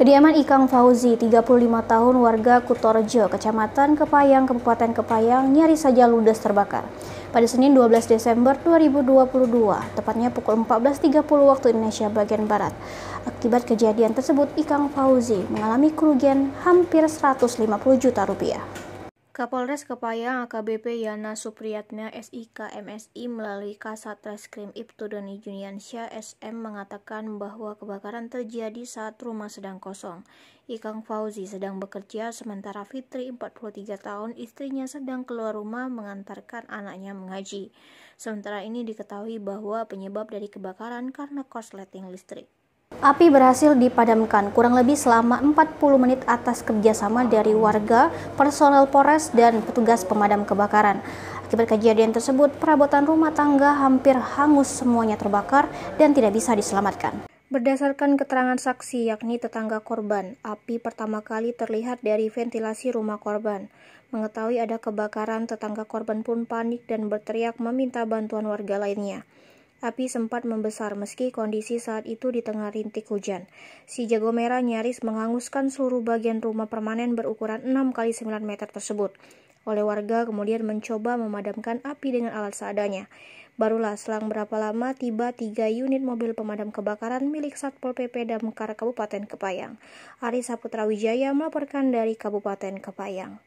Kediaman Ikang Fauzi, 35 tahun warga Kutorjo, Kecamatan Kepayang, Kabupaten Kepayang, nyaris saja ludes terbakar. Pada Senin 12 Desember 2022, tepatnya pukul 14.30 waktu Indonesia bagian Barat. Akibat kejadian tersebut, Ikang Fauzi mengalami kerugian hampir 150 juta rupiah. Kapolres Kepayang AKBP Yana Supriyatna SIK MSI melalui Kasat Reskrim Ibtu Doni Juniansyah SM mengatakan bahwa kebakaran terjadi saat rumah sedang kosong. Ikang Fauzi sedang bekerja sementara Fitri 43 tahun istrinya sedang keluar rumah mengantarkan anaknya mengaji. Sementara ini diketahui bahwa penyebab dari kebakaran karena korsleting listrik. Api berhasil dipadamkan kurang lebih selama 40 menit atas kerjasama dari warga, personel Polres, dan petugas pemadam kebakaran. Akibat kejadian tersebut, perabotan rumah tangga hampir hangus semuanya terbakar dan tidak bisa diselamatkan. Berdasarkan keterangan saksi yakni tetangga korban, api pertama kali terlihat dari ventilasi rumah korban. Mengetahui ada kebakaran, tetangga korban pun panik dan berteriak meminta bantuan warga lainnya. Api sempat membesar meski kondisi saat itu di tengah rintik hujan. Si jago merah nyaris menghanguskan seluruh bagian rumah permanen berukuran 6 x 9 meter tersebut. Oleh warga kemudian mencoba memadamkan api dengan alat seadanya. Barulah selang berapa lama tiba tiga unit mobil pemadam kebakaran milik Satpol PP Damkar Kabupaten Kepayang. Ari Saputra Wijaya melaporkan dari Kabupaten Kepayang.